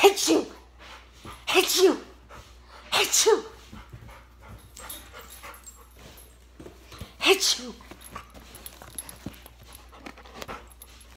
Hit you! Hit you! Hit you! Hit you!